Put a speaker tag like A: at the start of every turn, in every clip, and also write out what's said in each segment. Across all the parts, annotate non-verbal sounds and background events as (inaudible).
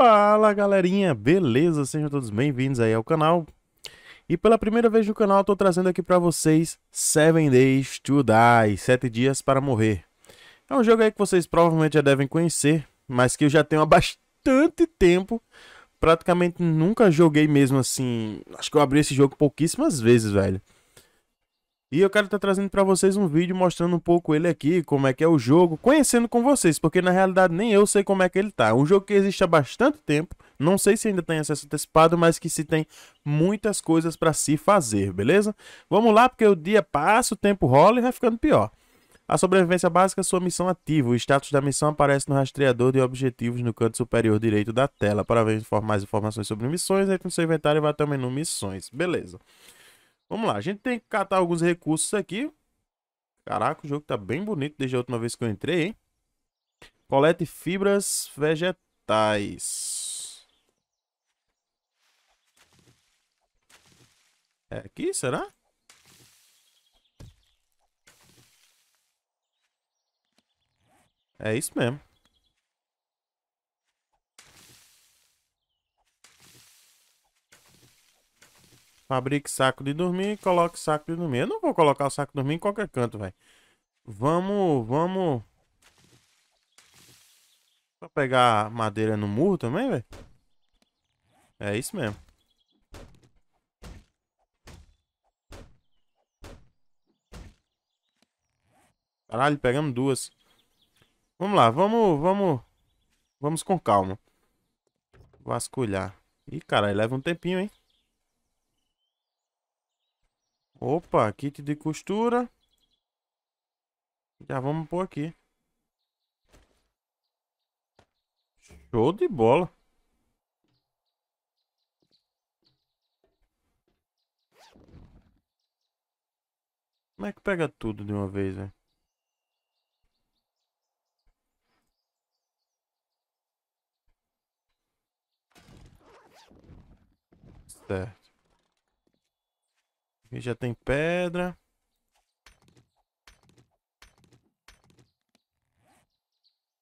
A: Fala galerinha, beleza? Sejam todos bem-vindos aí ao canal. E pela primeira vez no canal, estou trazendo aqui para vocês Seven Days to Die, 7 dias para morrer. É um jogo aí que vocês provavelmente já devem conhecer, mas que eu já tenho há bastante tempo. Praticamente nunca joguei mesmo assim, acho que eu abri esse jogo pouquíssimas vezes, velho. E eu quero estar tá trazendo para vocês um vídeo mostrando um pouco ele aqui, como é que é o jogo, conhecendo com vocês, porque na realidade nem eu sei como é que ele tá. Um jogo que existe há bastante tempo, não sei se ainda tem acesso antecipado, mas que se tem muitas coisas para se fazer, beleza? Vamos lá, porque o dia passa, o tempo rola e vai ficando pior. A sobrevivência básica é sua missão ativa. O status da missão aparece no rastreador de objetivos no canto superior direito da tela. Para ver mais informações sobre missões, entre no seu inventário e vai até o menu Missões. Beleza. Vamos lá, a gente tem que catar alguns recursos aqui. Caraca, o jogo tá bem bonito desde a última vez que eu entrei, hein? Colete fibras vegetais. É aqui, será? É isso mesmo. Fabrique saco de dormir e coloque saco de dormir. Eu não vou colocar o saco de dormir em qualquer canto, velho. Vamos, vamos... Pra pegar madeira no murro também, velho. É isso mesmo. Caralho, pegamos duas. Vamos lá, vamos, vamos... Vamos com calma. Vasculhar. Ih, caralho, leva um tempinho, hein. Opa, kit de costura. Já vamos pôr aqui. Show de bola. Como é que pega tudo de uma vez, velho? Certo. Aqui já tem pedra.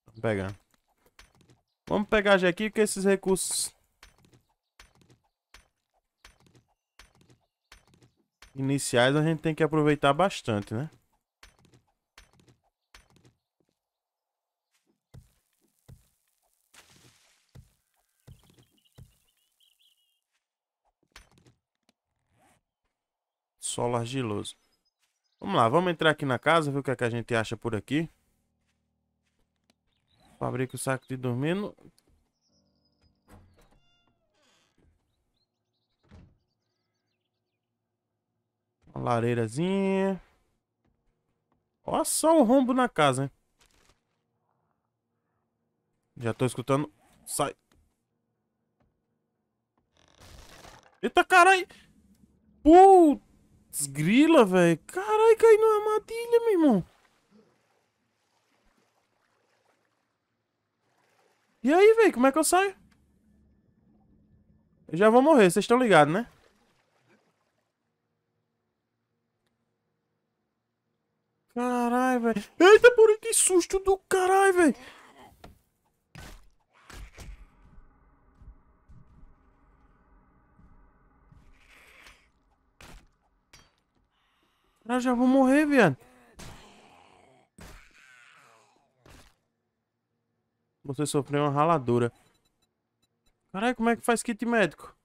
A: Vamos pegar. Vamos pegar já aqui, que esses recursos... Iniciais a gente tem que aproveitar bastante, né? solo argiloso. Vamos lá, vamos entrar aqui na casa, ver o que, é que a gente acha por aqui. Fabrica o saco de dormindo. Uma lareirazinha. Olha só o rombo na casa, hein? Já tô escutando. Sai. Eita, caralho! Puta! Desgrila, velho. Caralho, caiu numa armadilha, meu irmão. E aí, velho, como é que eu saio? Eu já vou morrer, vocês estão ligados, né? Caralho, velho. Eita, porra, que susto do caralho, velho. Caralho, já vou morrer, viado. Você sofreu uma raladura. Caralho, como é que faz kit médico?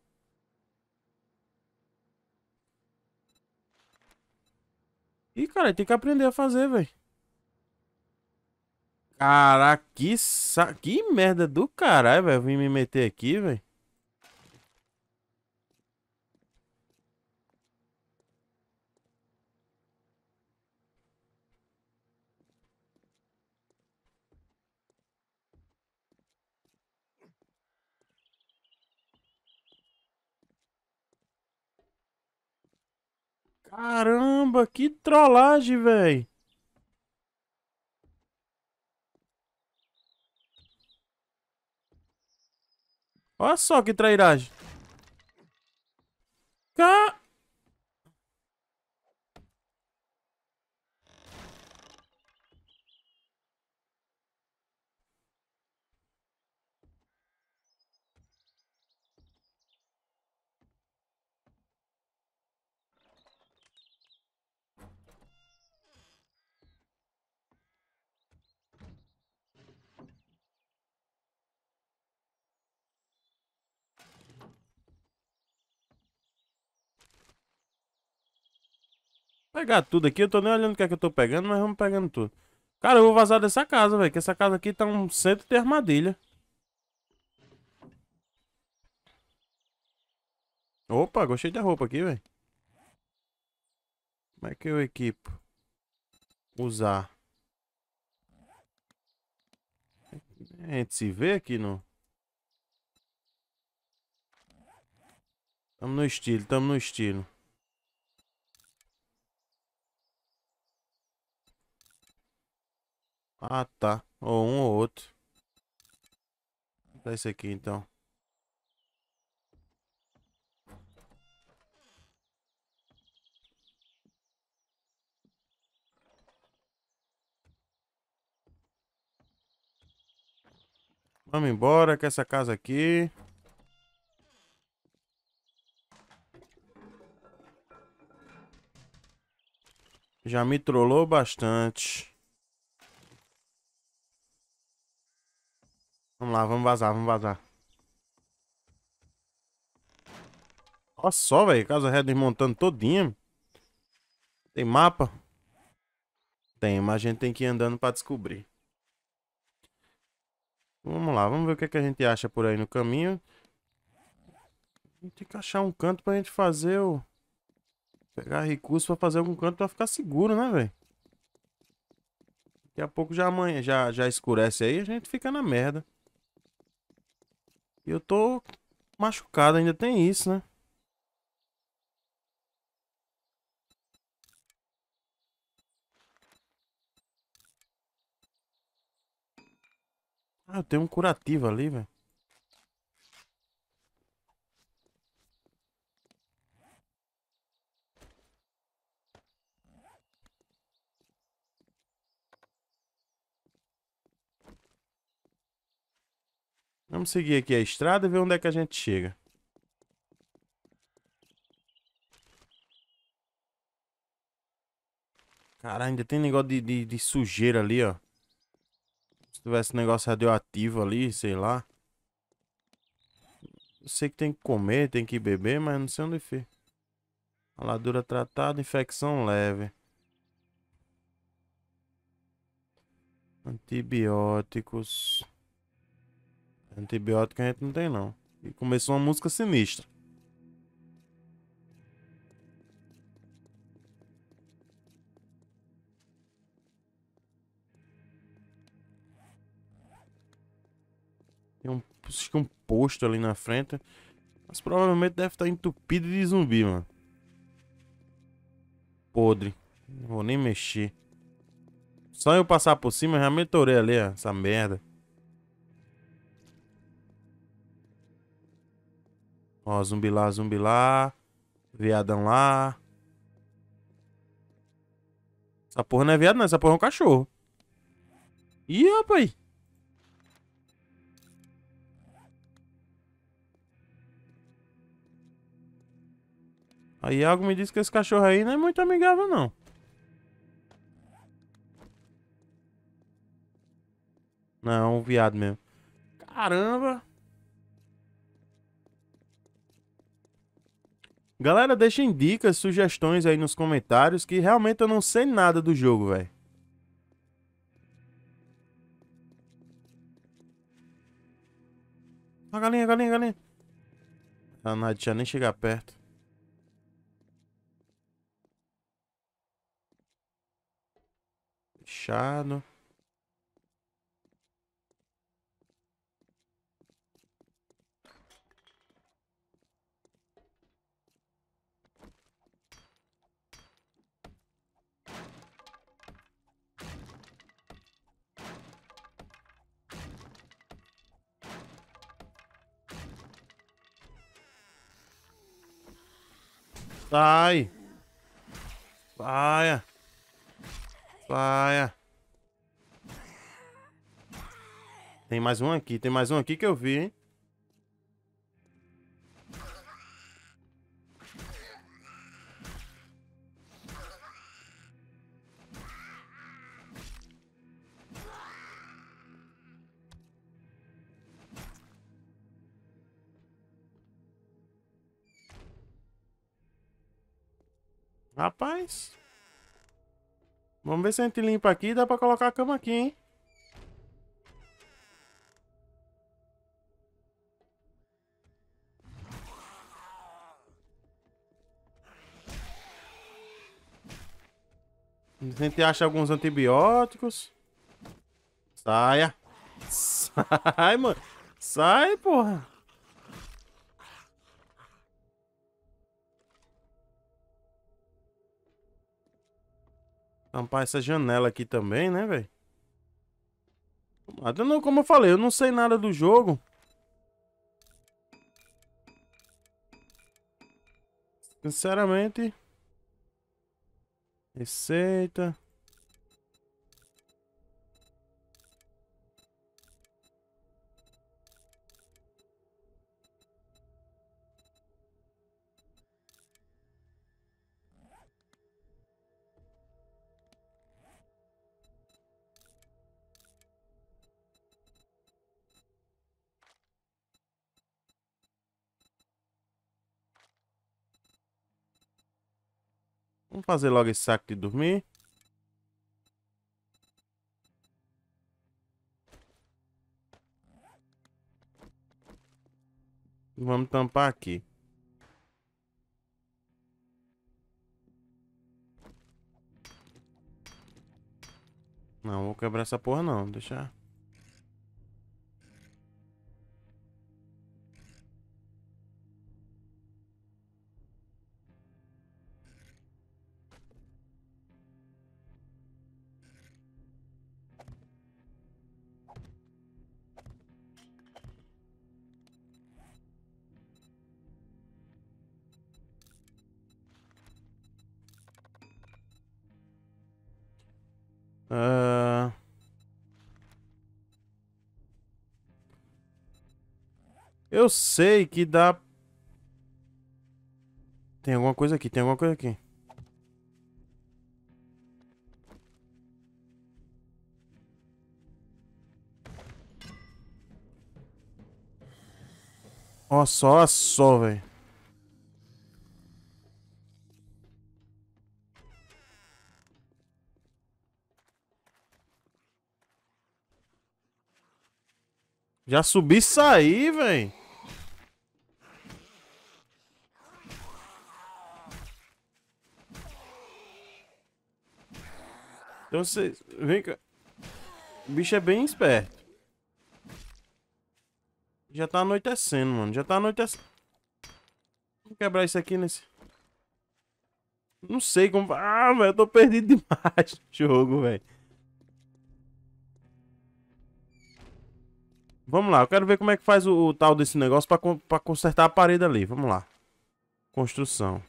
A: Ih, cara, tem que aprender a fazer, velho. Caraca, que, sa... que merda do caralho, velho. Vim me meter aqui, velho. Caramba, que trollagem, velho. Olha só que trairagem. Car... pegar tudo aqui. Eu tô nem olhando o que é que eu tô pegando, mas vamos pegando tudo. Cara, eu vou vazar dessa casa, velho. Que essa casa aqui tá um centro de armadilha. Opa, gostei da roupa aqui, velho. Como é que eu equipo? Usar. A gente se vê aqui no... Tamo no estilo, tamo no estilo. Ah, tá. Ou um ou outro. Dá esse aqui, então. Vamos embora, que essa casa aqui... Já me trollou bastante. Vamos lá, vamos vazar, vamos vazar. Olha só, velho. Casa Redmond montando todinha. Tem mapa? Tem, mas a gente tem que ir andando pra descobrir. Vamos lá, vamos ver o que, é que a gente acha por aí no caminho. Tem que achar um canto pra gente fazer o... Pegar recurso pra fazer algum canto pra ficar seguro, né, velho? Daqui a pouco já amanhã, já, já escurece aí, a gente fica na merda. E eu tô machucado, ainda tem isso, né? Ah, eu tenho um curativo ali, velho. Vamos seguir aqui a estrada e ver onde é que a gente chega. Caralho, ainda tem negócio de, de, de sujeira ali, ó. Se tivesse negócio radioativo ali, sei lá. Eu sei que tem que comer, tem que beber, mas não sei onde foi. Aladura tratada, infecção leve. Antibióticos. Antibiótico a gente não tem, não. E começou uma música sinistra. Tem um, um posto ali na frente. Mas provavelmente deve estar entupido de zumbi, mano. Podre. Não vou nem mexer. Só eu passar por cima, eu já mentorei ali, ó, essa merda. Ó, zumbi lá, zumbi lá. Viadão lá. Essa porra não é viado, não. Essa porra é um cachorro. Ih, rapaz. Aí algo me diz que esse cachorro aí não é muito amigável, não. Não, um viado mesmo. Caramba! Galera, deixem dicas, sugestões aí nos comentários, que realmente eu não sei nada do jogo, velho. Ó, galinha, galinha, a galinha. Ah, não nem chegar perto. Fechado. Sai. vai, vai. Tem mais um aqui, tem mais um aqui que eu vi, hein? Rapaz. Vamos ver se a gente limpa aqui. Dá pra colocar a cama aqui, hein? A gente acha alguns antibióticos. Saia. (laughs) Sai, mano. Sai, porra. Tampar essa janela aqui também, né, velho? Não, como eu falei, eu não sei nada do jogo. Sinceramente. Receita. Vamos fazer logo esse saco de dormir. Vamos tampar aqui. Não, vou quebrar essa porra não, deixar. Uh... Eu sei que dá... Tem alguma coisa aqui, tem alguma coisa aqui. Ó, só, só, velho. Já subi e saí, véi. Então vocês... Vem cá. O bicho é bem esperto. Já tá anoitecendo, mano. Já tá anoitecendo. Vou quebrar isso aqui nesse... Não sei como... Ah, velho, eu tô perdido demais no (laughs) jogo, velho. Vamos lá, eu quero ver como é que faz o, o tal desse negócio pra, pra consertar a parede ali. Vamos lá. Construção.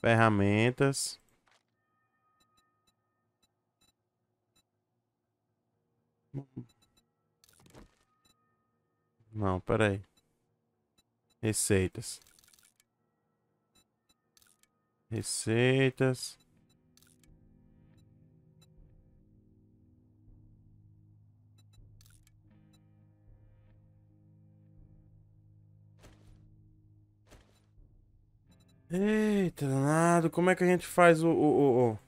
A: Ferramentas. Não, pera aí. Receitas. Receitas. Eita, danado. Como é que a gente faz o... o, o, o...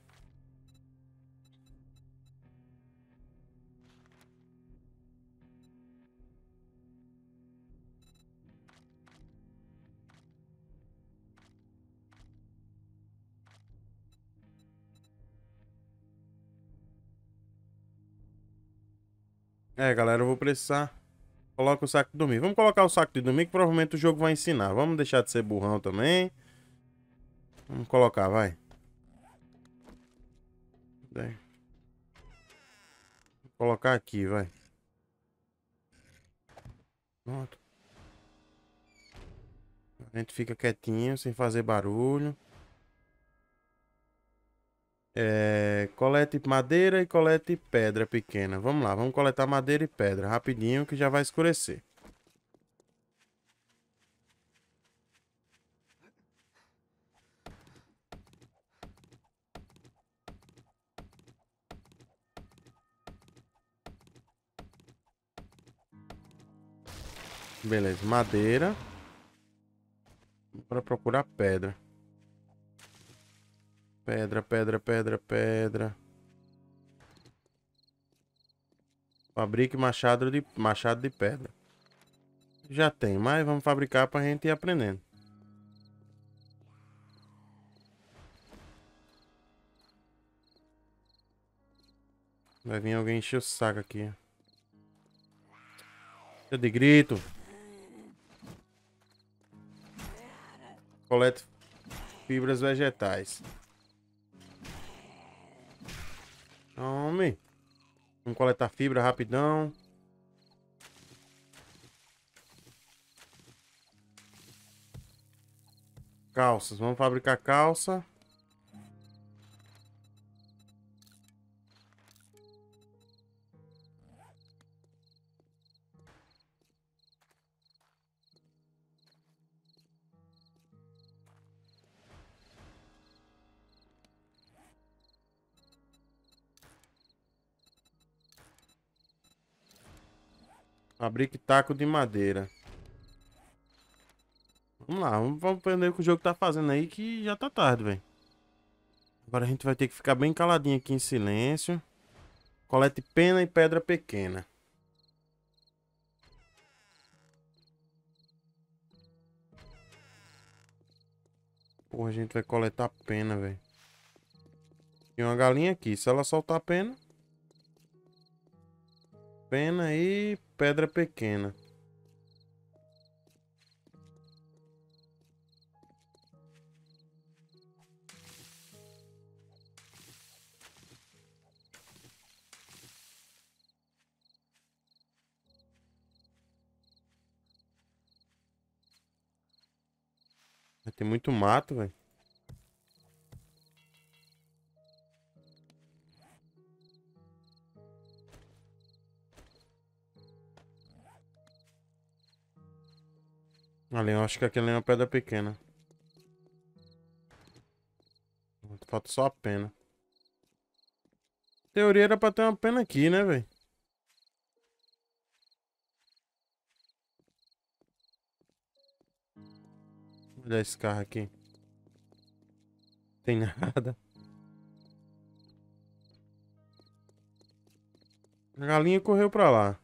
A: É, galera, eu vou precisar... Coloca o saco de dormir. Vamos colocar o saco de dormir que provavelmente o jogo vai ensinar. Vamos deixar de ser burrão também. Vamos colocar, vai. Vou colocar aqui, vai. Pronto. A gente fica quietinho, sem fazer barulho. É, colete madeira e colete pedra pequena. Vamos lá, vamos coletar madeira e pedra rapidinho que já vai escurecer. Beleza, madeira. Para procurar pedra. Pedra, pedra, pedra, pedra. Fabrique machado de, machado de pedra. Já tem, mas vamos fabricar pra gente ir aprendendo. Vai vir alguém encher o saco aqui. de grito. Colete fibras vegetais. Tome. Vamos coletar fibra rapidão. Calças. Vamos fabricar calça. Fabrique taco de madeira. Vamos lá, vamos aprender o que o jogo tá fazendo aí que já tá tarde, velho. Agora a gente vai ter que ficar bem caladinho aqui em silêncio. Colete pena e pedra pequena. Porra, a gente vai coletar pena, velho. Tem uma galinha aqui. Se ela soltar pena... Pena e pedra pequena. Tem muito mato, velho. Ali, eu acho que aquele é uma pedra pequena. Falta só a pena. Teoria era pra ter uma pena aqui, né, velho? Olha esse carro aqui. Tem nada. A galinha correu pra lá.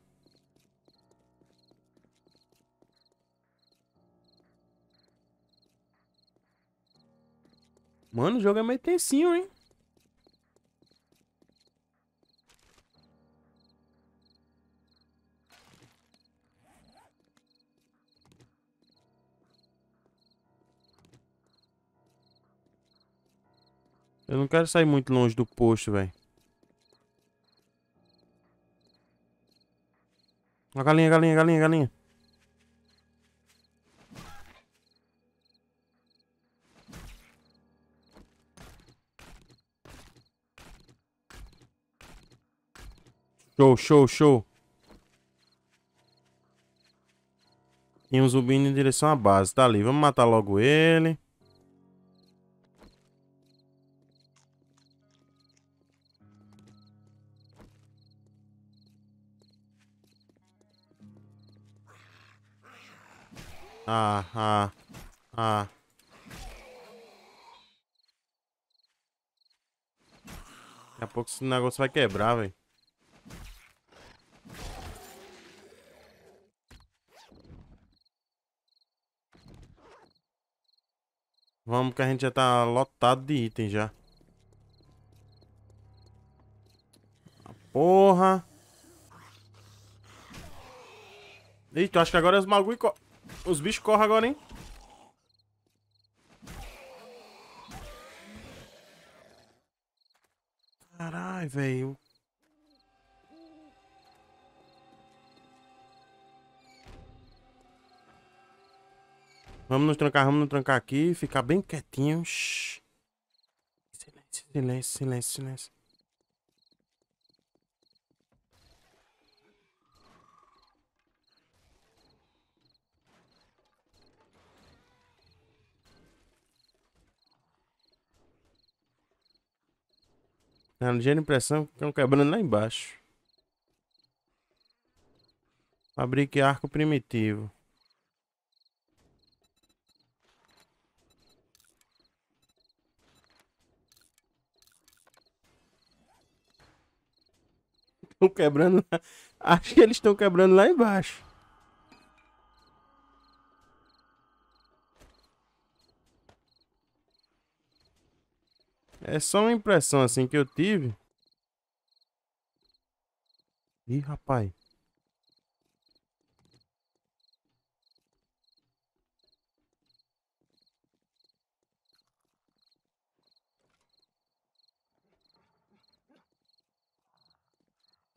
A: Mano, o jogo é meio tensinho, hein? Eu não quero sair muito longe do posto, velho. A galinha, galinha, galinha, galinha. Show, show, show. Tem um zumbi indo em direção à base. Tá ali. Vamos matar logo ele. Ah, ah, ah. Daqui a pouco esse negócio vai quebrar, velho. Vamos que a gente já tá lotado de item já. Ah, porra. Eita, acho que agora os bagulho... Os bichos correm agora, hein? Caralho, velho. Vamos nos trancar, vamos nos trancar aqui. Ficar bem quietinho. Shhh. Silêncio, silêncio, silêncio, silêncio. Tá na ligeira impressão que estão quebrando lá embaixo. Fabrique arco primitivo. estão quebrando. Acho que eles estão quebrando lá embaixo. É só uma impressão assim que eu tive. Ih, rapaz.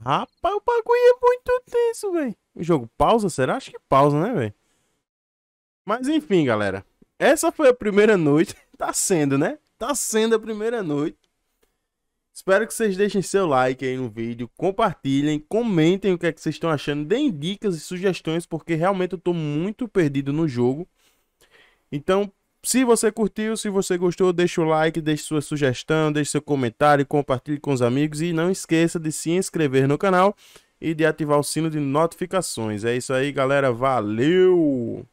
A: Rapaz, o bagulho é muito tenso, velho. O jogo pausa, será? Acho que pausa, né, velho? Mas enfim, galera. Essa foi a primeira noite. (laughs) tá sendo, né? Tá sendo a primeira noite. Espero que vocês deixem seu like aí no vídeo, compartilhem, comentem o que é que vocês estão achando, deem dicas e sugestões, porque realmente eu tô muito perdido no jogo. Então, se você curtiu, se você gostou, deixa o like, deixe sua sugestão, deixe seu comentário, compartilhe com os amigos e não esqueça de se inscrever no canal e de ativar o sino de notificações. É isso aí, galera. Valeu!